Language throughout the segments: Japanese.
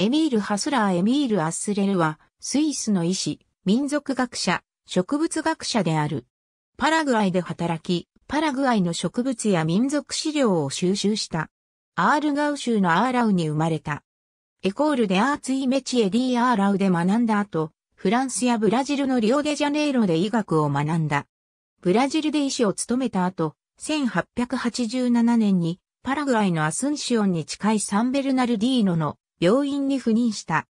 エミール・ハスラー・エミール・アスレルは、スイスの医師、民族学者、植物学者である。パラグアイで働き、パラグアイの植物や民族資料を収集した。アールガウ州のアーラウに生まれた。エコールでアーツイメチエディアーラウで学んだ後、フランスやブラジルのリオデジャネイロで医学を学んだ。ブラジルで医師を務めた後、1887年にパラグアイのアスンシオンに近いサンベルナルディーノの病院に赴任した。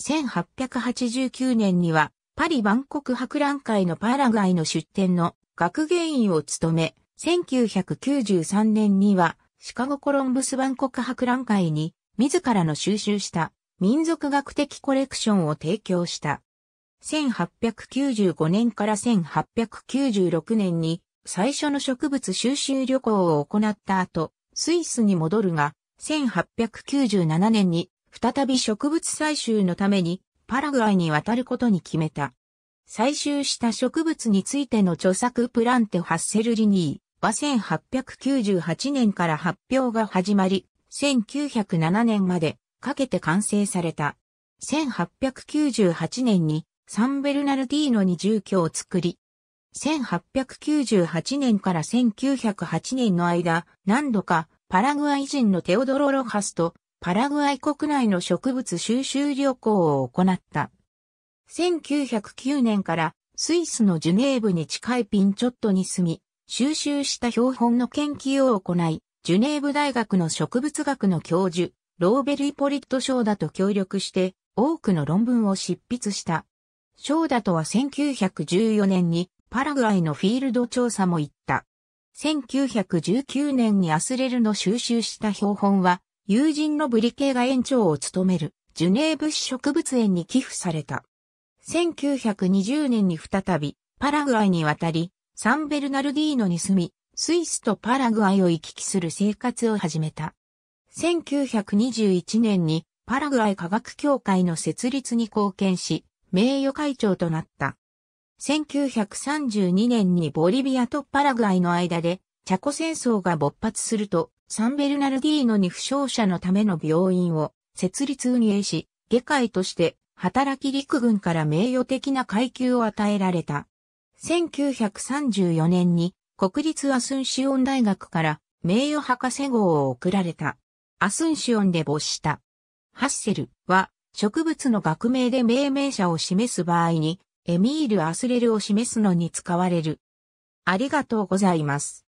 1889年には、パリ万国博覧会のパラガイの出展の学芸員を務め、1993年には、シカゴコロンブス万国博覧会に、自らの収集した民族学的コレクションを提供した。1895年から1896年に最初の植物収集旅行を行った後、スイスに戻るが、1897年に再び植物採集のためにパラグアイに渡ることに決めた。採集した植物についての著作プランテ・ハッセルリニーは1898年から発表が始まり、1907年までかけて完成された。1898年にサンベルナルディーノに住居を作り、1898年から1908年の間、何度かパラグアイ人のテオドロ・ロハスとパラグアイ国内の植物収集旅行を行った。1909年からスイスのジュネーブに近いピンチョットに住み、収集した標本の研究を行い、ジュネーブ大学の植物学の教授、ローベル・イポリット・ショーダと協力して多くの論文を執筆した。ショーダとは1914年にパラグアイのフィールド調査も行った。1919年にアスレルの収集した標本は友人のブリケーが園長を務めるジュネーブ市植物園に寄付された。1920年に再びパラグアイに渡り、サンベルナルディーノに住み、スイスとパラグアイを行き来する生活を始めた。1921年にパラグアイ科学協会の設立に貢献し、名誉会長となった。1932年にボリビアとパラグアイの間で、チャコ戦争が勃発すると、サンベルナルディーノに負傷者のための病院を設立運営し、科界として働き陸軍から名誉的な階級を与えられた。1934年に国立アスンシオン大学から名誉博士号を贈られた。アスンシオンで没した。ハッセルは植物の学名で命名者を示す場合にエミール・アスレルを示すのに使われる。ありがとうございます。